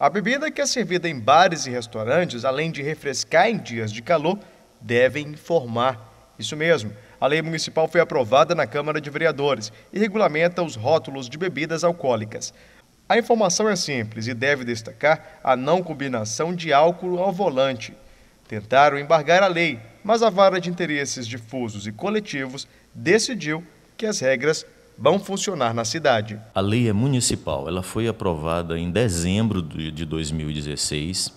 A bebida que é servida em bares e restaurantes, além de refrescar em dias de calor, deve informar. Isso mesmo. A lei municipal foi aprovada na Câmara de Vereadores e regulamenta os rótulos de bebidas alcoólicas. A informação é simples e deve destacar a não combinação de álcool ao volante. Tentaram embargar a lei, mas a vara de interesses difusos e coletivos decidiu que as regras vão funcionar na cidade. A lei é municipal, ela foi aprovada em dezembro de 2016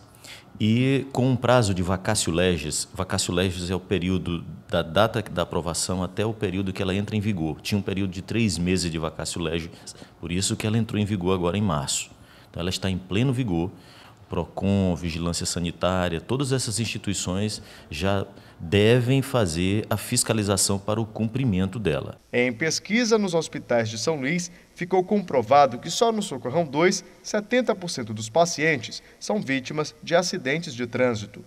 e com um prazo de vacácio legis, vacácio legis é o período da data da aprovação até o período que ela entra em vigor. Tinha um período de três meses de vacácio legis, por isso que ela entrou em vigor agora em março. Então ela está em pleno vigor PROCON, Vigilância Sanitária, todas essas instituições já devem fazer a fiscalização para o cumprimento dela. Em pesquisa nos hospitais de São Luís, ficou comprovado que só no Socorrão 2, 70% dos pacientes são vítimas de acidentes de trânsito.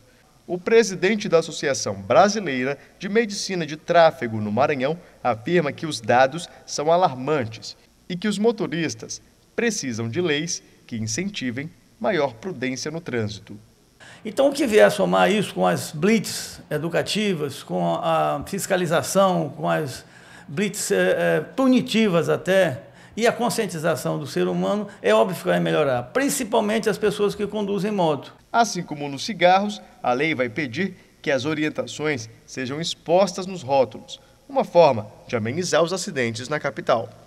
O presidente da Associação Brasileira de Medicina de Tráfego no Maranhão afirma que os dados são alarmantes e que os motoristas precisam de leis que incentivem maior prudência no trânsito. Então, o que vier a somar isso com as blitz educativas, com a fiscalização, com as blitz é, é, punitivas até, e a conscientização do ser humano, é óbvio que vai melhorar, principalmente as pessoas que conduzem moto. Assim como nos cigarros, a lei vai pedir que as orientações sejam expostas nos rótulos, uma forma de amenizar os acidentes na capital.